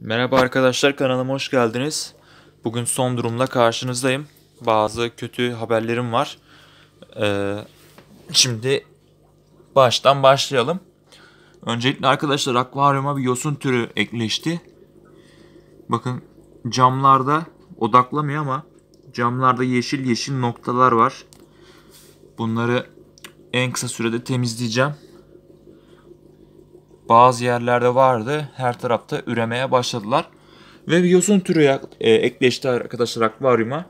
Merhaba arkadaşlar kanalıma hoş geldiniz. Bugün son durumla karşınızdayım. Bazı kötü haberlerim var. Ee, şimdi baştan başlayalım. Öncelikle arkadaşlar akvaryuma bir yosun türü ekleşti. Bakın camlarda odaklamıyor ama camlarda yeşil yeşil noktalar var. Bunları en kısa sürede temizleyeceğim bazı yerlerde vardı. Her tarafta üremeye başladılar. Ve bir yosun türü e, ekleşti arkadaşlar akvaryuma.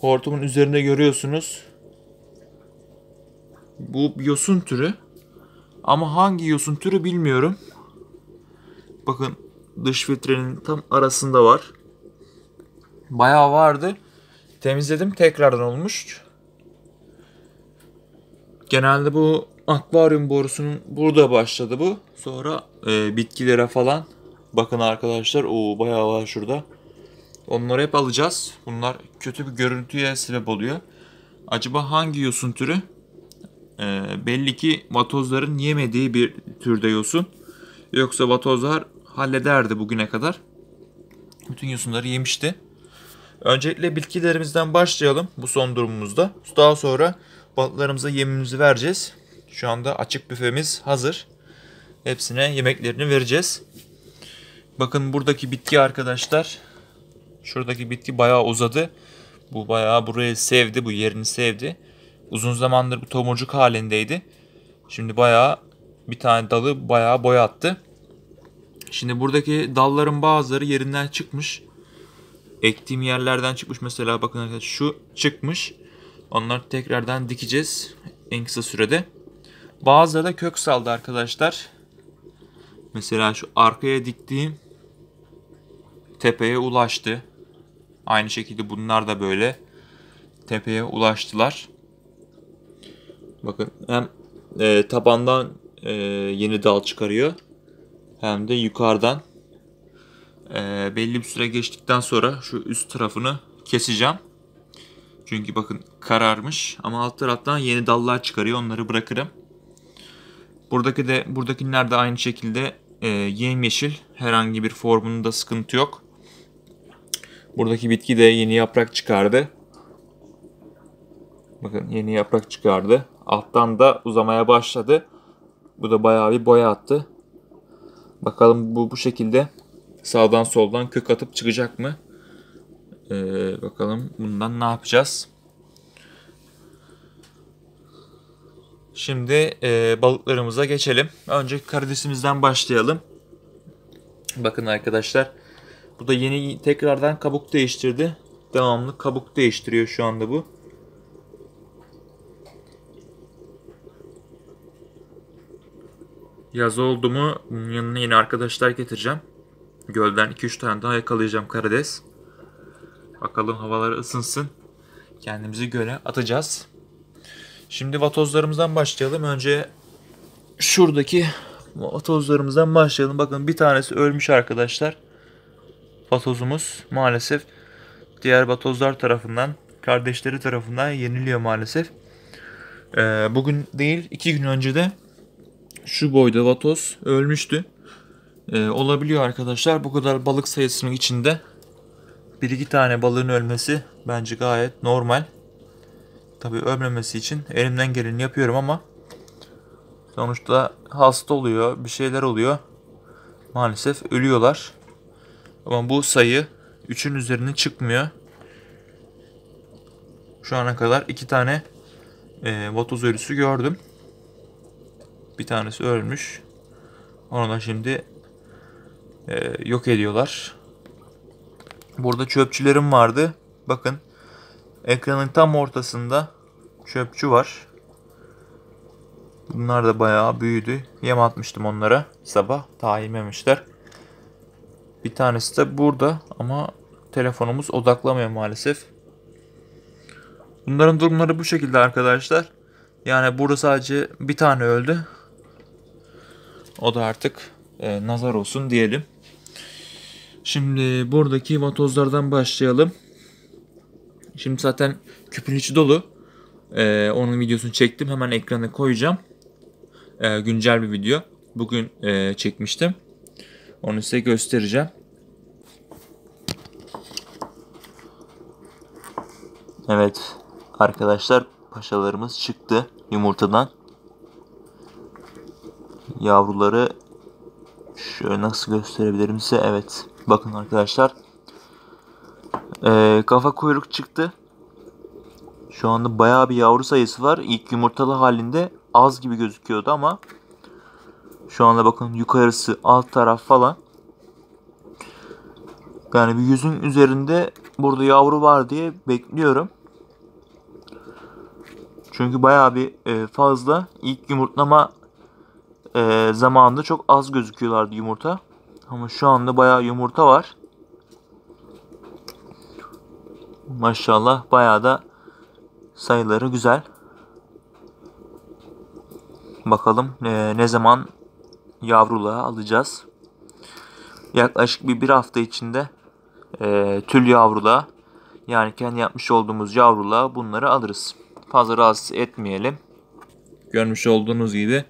Hortumun üzerinde görüyorsunuz. Bu yosun türü. Ama hangi yosun türü bilmiyorum. Bakın dış filtrenin tam arasında var. Bayağı vardı. Temizledim tekrardan olmuş. Genelde bu akvaryum borusunun burada başladı bu. Sonra e, bitkilere falan bakın arkadaşlar o bayağı var şurada. Onları hep alacağız. Bunlar kötü bir görüntüye sebep oluyor. Acaba hangi yosun türü? E, belli ki vatozların yemediği bir türde yosun. Yoksa vatozlar hallederdi bugüne kadar. Bütün yosunları yemişti. Öncelikle bitkilerimizden başlayalım bu son durumumuzda. Daha sonra balıklarımıza yemimizi vereceğiz. Şu anda açık büfemiz hazır. Hepsine yemeklerini vereceğiz. Bakın buradaki bitki arkadaşlar. Şuradaki bitki bayağı uzadı. Bu bayağı burayı sevdi. Bu yerini sevdi. Uzun zamandır bu tomurcuk halindeydi. Şimdi bayağı bir tane dalı bayağı boy attı. Şimdi buradaki dalların bazıları yerinden çıkmış. Ektiğim yerlerden çıkmış. Mesela bakın arkadaşlar şu çıkmış. Onları tekrardan dikeceğiz en kısa sürede. Bazıları da kök saldı arkadaşlar. Mesela şu arkaya diktiğim tepeye ulaştı. Aynı şekilde bunlar da böyle tepeye ulaştılar. Bakın hem e, tabandan e, yeni dal çıkarıyor hem de yukarıdan e, belli bir süre geçtikten sonra şu üst tarafını keseceğim. Çünkü bakın kararmış ama alt taraftan yeni dallar çıkarıyor onları bırakırım. Buradaki de buradakiler de aynı şekilde e, yemyeşil. Herhangi bir formunda sıkıntı yok. Buradaki bitki de yeni yaprak çıkardı. Bakın yeni yaprak çıkardı. Alttan da uzamaya başladı. Bu da bayağı bir boya attı. Bakalım bu bu şekilde sağdan soldan kök atıp çıkacak mı? Ee, bakalım bundan ne yapacağız? Şimdi e, balıklarımıza geçelim. Önce karidesimizden başlayalım. Bakın arkadaşlar. Bu da yeni tekrardan kabuk değiştirdi. Devamlı kabuk değiştiriyor şu anda bu. Yaz oldu mu bunun yanına yine arkadaşlar getireceğim. Gölden 2-3 tane daha yakalayacağım karides. Bakalım havalar ısınsın. Kendimizi göle atacağız. Şimdi vatozlarımızdan başlayalım. Önce şuradaki vatozlarımızdan başlayalım. Bakın bir tanesi ölmüş arkadaşlar. Vatozumuz maalesef diğer vatozlar tarafından, kardeşleri tarafından yeniliyor maalesef. Ee, bugün değil, iki gün önce de şu boyda vatoz ölmüştü. Ee, olabiliyor arkadaşlar. Bu kadar balık sayısının içinde bir iki tane balığın ölmesi bence gayet normal. Tabii ölmemesi için elimden geleni yapıyorum ama sonuçta hasta oluyor, bir şeyler oluyor. Maalesef ölüyorlar. Ama bu sayı 3'ün üzerine çıkmıyor. Şu ana kadar iki tane e, vatoz ölüsü gördüm. Bir tanesi ölmüş. Onu da şimdi e, yok ediyorlar. Burada çöpçülerim vardı. Bakın ekranın tam ortasında çöpçü var. Bunlar da bayağı büyüdü. Yem atmıştım onlara. Sabah daha yememişler. Bir tanesi de burada ama telefonumuz odaklamıyor maalesef. Bunların durumları bu şekilde arkadaşlar. Yani burada sadece bir tane öldü. O da artık e, nazar olsun diyelim. Şimdi buradaki vatozlardan başlayalım. Şimdi zaten küpün içi dolu. E, onun videosunu çektim. Hemen ekrana koyacağım. E, güncel bir video. Bugün e, çekmiştim. Onu size göstereceğim. Evet arkadaşlar paşalarımız çıktı yumurtadan. Yavruları şöyle nasıl gösterebilirim size. Evet bakın arkadaşlar. Ee, kafa kuyruk çıktı. Şu anda bayağı bir yavru sayısı var. İlk yumurtalı halinde az gibi gözüküyordu ama şu anda bakın yukarısı alt taraf falan. Yani bir yüzün üzerinde burada yavru var diye bekliyorum. Çünkü bayağı bir e, fazla ilk yumurtlama e, zamanında çok az gözüküyorlardı yumurta. Ama şu anda bayağı yumurta var. Maşallah bayağı da sayıları güzel. Bakalım e, ne zaman yavruluğa alacağız. Yaklaşık bir bir hafta içinde e, tül yavruluğa yani kendi yapmış olduğumuz yavruluğa bunları alırız. Fazla rahatsız etmeyelim. Görmüş olduğunuz gibi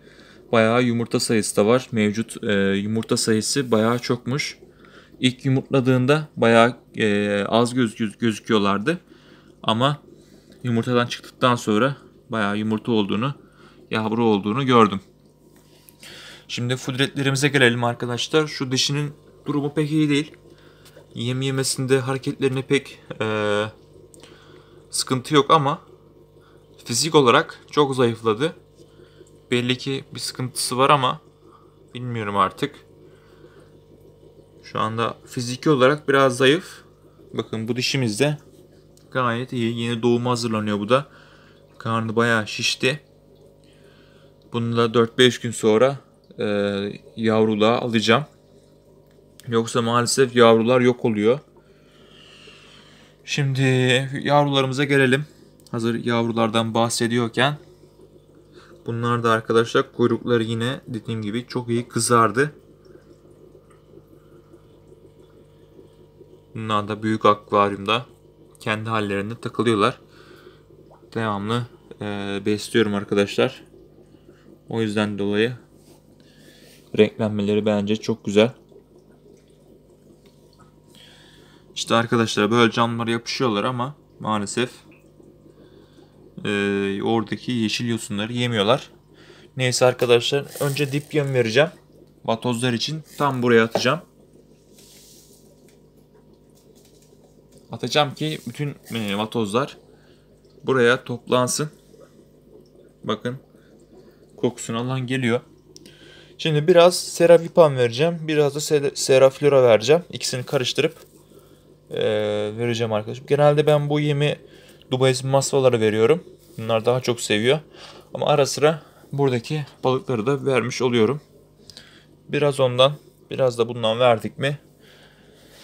bayağı yumurta sayısı da var. Mevcut e, yumurta sayısı bayağı çokmuş. İlk yumurtladığında bayağı e, az göz, göz gözüküyorlardı. Ama yumurtadan çıktıktan sonra bayağı yumurta olduğunu, yavru olduğunu gördüm. Şimdi fudretlerimize gelelim arkadaşlar. Şu dişinin durumu pek iyi değil. Yem yemesinde hareketlerine pek e, sıkıntı yok ama fizik olarak çok zayıfladı. Belli ki bir sıkıntısı var ama bilmiyorum artık. Şu anda fiziki olarak biraz zayıf. Bakın bu dişimizde Gayet iyi. Yeni doğuma hazırlanıyor bu da. Karnı bayağı şişti. Bunu da 4-5 gün sonra e, yavruluğa alacağım. Yoksa maalesef yavrular yok oluyor. Şimdi yavrularımıza gelelim. Hazır yavrulardan bahsediyorken. Bunlar da arkadaşlar kuyrukları yine dediğim gibi çok iyi kızardı. Bunlar da büyük akvaryumda kendi hallerinde takılıyorlar. Devamlı e, besliyorum arkadaşlar. O yüzden dolayı renklenmeleri bence çok güzel. İşte arkadaşlar böyle camlara yapışıyorlar ama maalesef e, oradaki yeşil yosunları yemiyorlar. Neyse arkadaşlar önce dip yem vereceğim. Vatozlar için tam buraya atacağım. atacağım ki bütün e, vatozlar buraya toplansın. Bakın kokusunu alan geliyor. Şimdi biraz serafipan vereceğim. Biraz da seraflora vereceğim. İkisini karıştırıp e, vereceğim arkadaşım. Genelde ben bu yemi Dubai masvalara veriyorum. Bunlar daha çok seviyor. Ama ara sıra buradaki balıkları da vermiş oluyorum. Biraz ondan, biraz da bundan verdik mi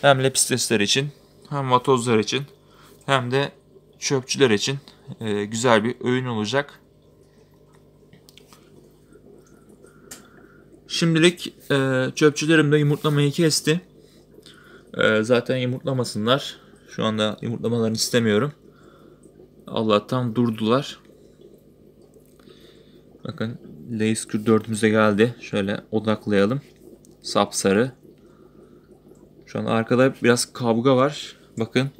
hem lepistesler için hem vatozlar için hem de çöpçüler için e, güzel bir öğün olacak. Şimdilik e, çöpçülerim de yumurtlamayı kesti. E, zaten yumurtlamasınlar. Şu anda yumurtlamalarını istemiyorum. Allah'tan durdular. Bakın Lays 4'ümüze geldi. Şöyle odaklayalım. Sapsarı. Şu an arkada biraz kavga var. Bakın.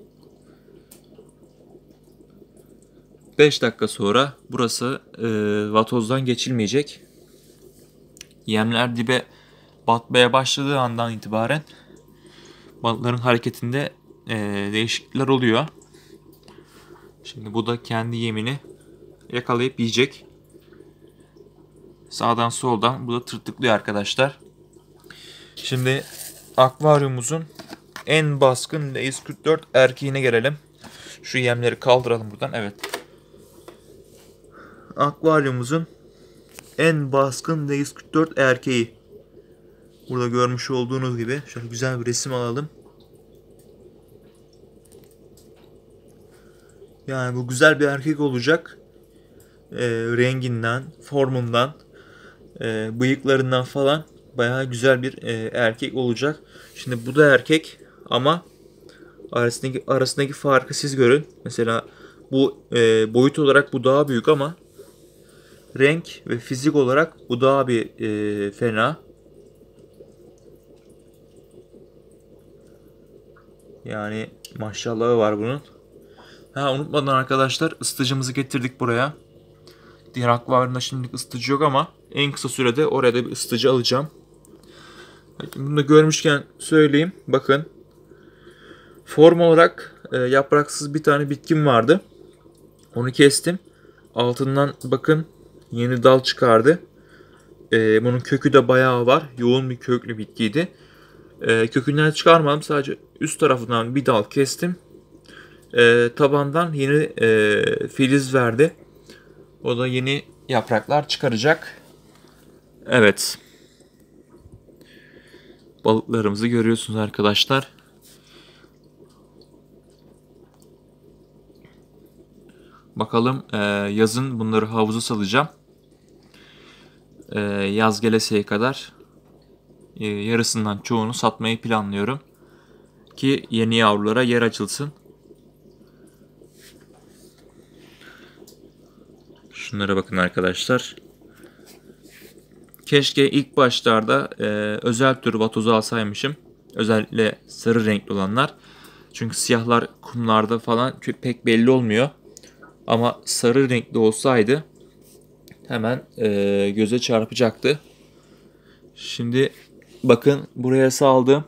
5 dakika sonra burası e, vatozdan geçilmeyecek. Yemler dibe batmaya başladığı andan itibaren balıkların hareketinde e, değişiklikler oluyor. Şimdi bu da kendi yemini yakalayıp yiyecek. Sağdan soldan bu da tırtıklıyor arkadaşlar. Şimdi akvaryumumuzun en baskın Leis 44 erkeğine gelelim. Şu yemleri kaldıralım buradan. Evet. Akvaryumumuzun en baskın Leis 44 erkeği. Burada görmüş olduğunuz gibi şöyle güzel bir resim alalım. Yani bu güzel bir erkek olacak. E, renginden, formundan, e, bıyıklarından falan bayağı güzel bir e, erkek olacak. Şimdi bu da erkek ama arasındaki arasındaki farkı siz görün. Mesela bu e, boyut olarak bu daha büyük ama renk ve fizik olarak bu daha bir e, fena. Yani maşallahı var bunun. Ha unutmadan arkadaşlar ısıtıcımızı getirdik buraya. Diğer akvaryumda şimdilik ısıtıcı yok ama en kısa sürede oraya da bir ısıtıcı alacağım. Bunu da görmüşken söyleyeyim. Bakın Form olarak e, yapraksız bir tane bitkim vardı. Onu kestim. Altından bakın yeni dal çıkardı. E, bunun kökü de bayağı var. Yoğun bir köklü bitkiydi. E, kökünden çıkarmadım. Sadece üst tarafından bir dal kestim. E, tabandan yeni e, filiz verdi. O da yeni yapraklar çıkaracak. Evet. Balıklarımızı görüyorsunuz arkadaşlar. Bakalım e, yazın bunları havuza salacağım. E, yaz geleseye kadar e, yarısından çoğunu satmayı planlıyorum. Ki yeni yavrulara yer açılsın. Şunlara bakın arkadaşlar. Keşke ilk başlarda e, özel tür vatozu alsaymışım. Özellikle sarı renkli olanlar. Çünkü siyahlar kumlarda falan pek belli olmuyor. Ama sarı renkli olsaydı hemen e, göze çarpacaktı. Şimdi bakın buraya saldım.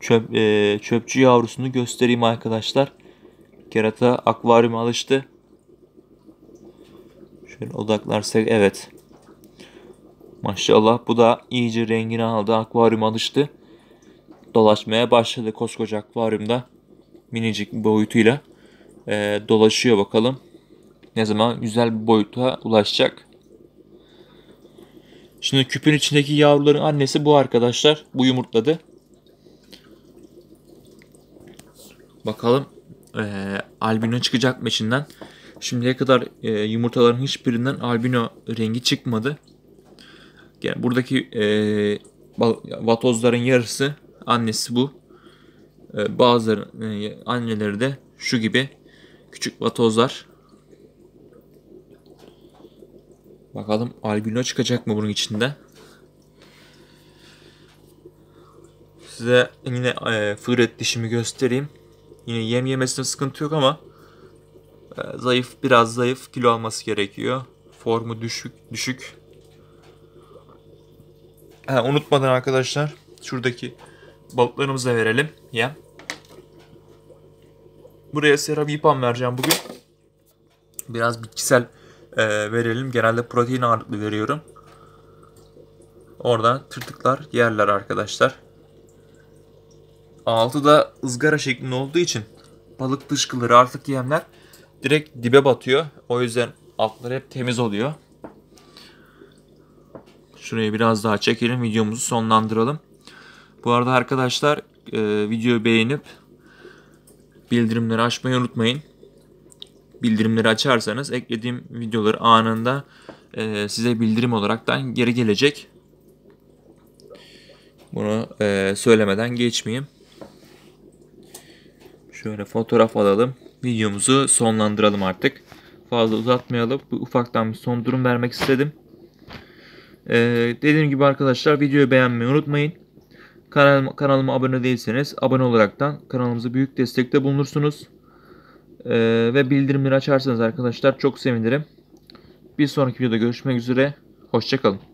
Çöp, e, çöpçü yavrusunu göstereyim arkadaşlar. Kerata akvaryuma alıştı. Şöyle odaklarsak evet. Maşallah bu da iyice rengini aldı. Akvaryuma alıştı. Dolaşmaya başladı koskoca akvaryumda. Minicik boyutuyla e, dolaşıyor bakalım. Ne zaman güzel bir boyuta ulaşacak. Şimdi küpün içindeki yavruların annesi bu arkadaşlar. Bu yumurtladı. Bakalım e, albino çıkacak mı içinden. Şimdiye kadar e, yumurtaların hiçbirinden albino rengi çıkmadı. Yani buradaki e, vatozların yarısı annesi bu. E, bazıları e, anneleri de şu gibi Küçük vatozlar. Bakalım albino çıkacak mı bunun içinde? Size yine e, fırat dişimi göstereyim. Yine yem yemesinde sıkıntı yok ama e, zayıf biraz zayıf kilo alması gerekiyor. Formu düşük düşük. Ha, unutmadan arkadaşlar şuradaki balıklarımıza verelim yem. Buraya Seravipan vereceğim bugün. Biraz bitkisel e, verelim. Genelde protein ağırlıklı veriyorum. Oradan tırtıklar yerler arkadaşlar. Altı da ızgara şeklinde olduğu için balık dışkıları artık yemler direkt dibe batıyor. O yüzden altları hep temiz oluyor. Şurayı biraz daha çekelim videomuzu sonlandıralım. Bu arada arkadaşlar e, videoyu beğenip Bildirimleri açmayı unutmayın. Bildirimleri açarsanız eklediğim videoları anında e, size bildirim olaraktan geri gelecek. Bunu e, söylemeden geçmeyeyim. Şöyle fotoğraf alalım. Videomuzu sonlandıralım artık. Fazla uzatmayalım. Bu ufaktan bir son durum vermek istedim. Ee, dediğim gibi arkadaşlar videoyu beğenmeyi unutmayın kanal kanalıma abone değilseniz abone olaraktan kanalımıza büyük destekte bulunursunuz. Ee, ve bildirimleri açarsanız arkadaşlar çok sevinirim. Bir sonraki videoda görüşmek üzere. Hoşçakalın.